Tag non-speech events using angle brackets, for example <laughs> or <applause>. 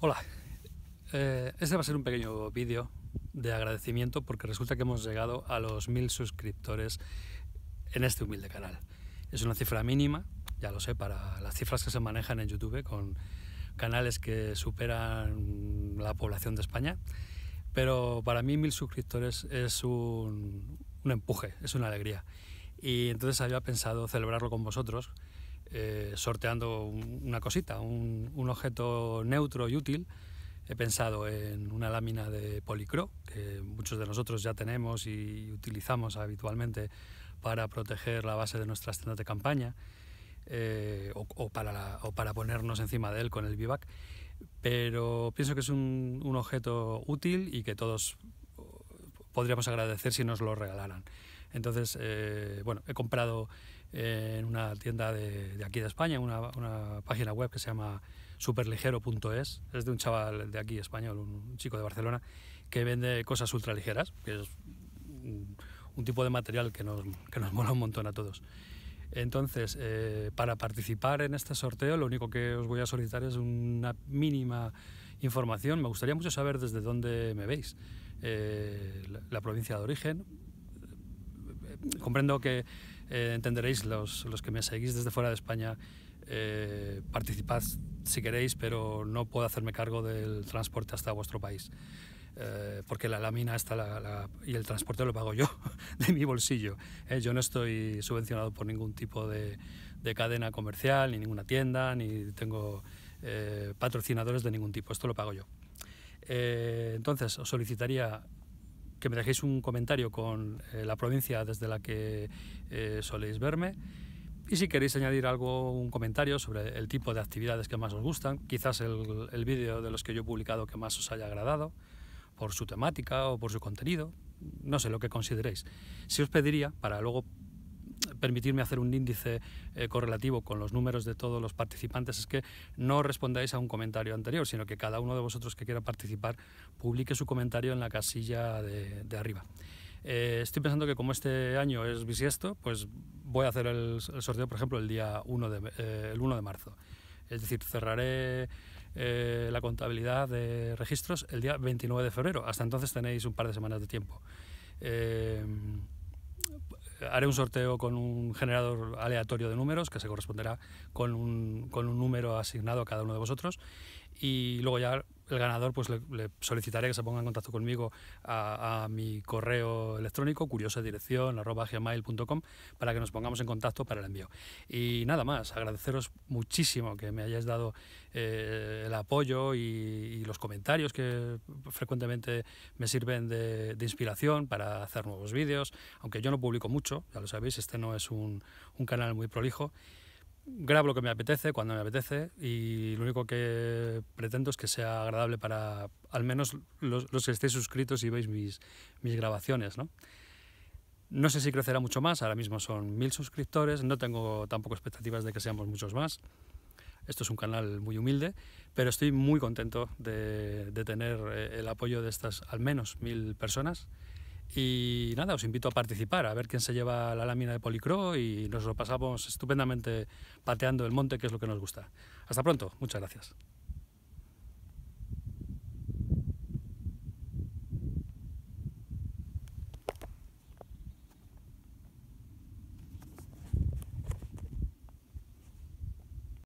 Hola, eh, este va a ser un pequeño vídeo de agradecimiento porque resulta que hemos llegado a los mil suscriptores en este humilde canal. Es una cifra mínima, ya lo sé, para las cifras que se manejan en YouTube con canales que superan la población de España, pero para mí mil suscriptores es un, un empuje, es una alegría. Y entonces había pensado celebrarlo con vosotros eh, sorteando una cosita, un, objeto neutro y útil. He pensado en una lámina de policro, que muchos de nosotros ya tenemos y utilizamos habitualmente para proteger la base de nuestras tiendas de campaña eh, o, para o, para ponernos encima de él con el vivac. Pero pienso que es un, objeto útil y que todos podríamos agradecer si nos lo regalaran. Entonces, eh, bueno, he comprado eh, en una tienda de, aquí de España, una, una, página web que se llama superligero.es. Es de un chaval de aquí español, un chico de Barcelona, que vende cosas ultraligeras, que es un, tipo de material que nos, que nos <laughs> mola un montón a todos. Entonces, eh, para participar en este sorteo, lo único que os voy a solicitar es una mínima información. Me gustaría mucho saber desde dónde me veis. Eh, la provincia de origen, comprendo que eh, entenderéis los, los, que me seguís desde fuera de España. Eh, participad si queréis, pero no puedo hacerme cargo del transporte hasta vuestro país. Eh, porque la lámina está la, y el transporte lo pago yo <laughs> de mi bolsillo. ¿eh? yo no estoy subvencionado por ningún tipo de, de, cadena comercial, ni ninguna tienda, ni tengo patrocinadores de ningún tipo. Esto lo pago yo. entonces, os solicitaría que me dejéis un comentario con eh, la provincia desde la que eh, soléis verme. Y si queréis añadir algo, un comentario sobre el tipo de actividades que más os gustan, quizás el vídeo de los que yo he publicado que más os haya agradado, por su temática o por su contenido, no sé lo que consideréis. Si os pediría, para luego permitirme hacer un índice eh, correlativo con los números de todos los participantes es que no respondáis a un comentario anterior, sino que cada uno de vosotros que quiera participar publique su comentario en la casilla de, arriba. Eh, estoy pensando que como este año es bisiesto, pues voy a hacer el, sorteo, por ejemplo, el día 1 de, 1 eh, de marzo. Es decir, cerraré la contabilidad de registros el día 29 de febrero. Hasta entonces tenéis un par de semanas de tiempo haré un sorteo con un generador aleatorio de números que se corresponderá con un, con un número asignado a cada uno de vosotros y luego ya el ganador pues le, solicitaré que se ponga en contacto conmigo a, mi correo electrónico gmail.com, para que nos pongamos en contacto para el envío. Y nada más, agradeceros muchísimo que me hayáis dado eh, el apoyo y, los comentarios que frecuentemente me sirven de, inspiración para hacer nuevos vídeos, aunque yo no publico mucho, ya lo sabéis, este no es un canal muy prolijo grabo lo que me apetece, cuando me apetece, y lo único que pretendo es que sea agradable para al menos los, que estéis suscritos y veis mis, grabaciones, ¿no? sé si crecerá mucho más, ahora mismo son mil suscriptores, no tengo tampoco expectativas de que seamos muchos más. Esto es un canal muy humilde, pero estoy muy contento de, de tener eh, el apoyo de estas al menos mil personas y nada, os invito a participar, a ver quién se lleva la lámina de Policro y nos lo pasamos estupendamente pateando el monte, que es lo que nos gusta. Hasta pronto, muchas gracias.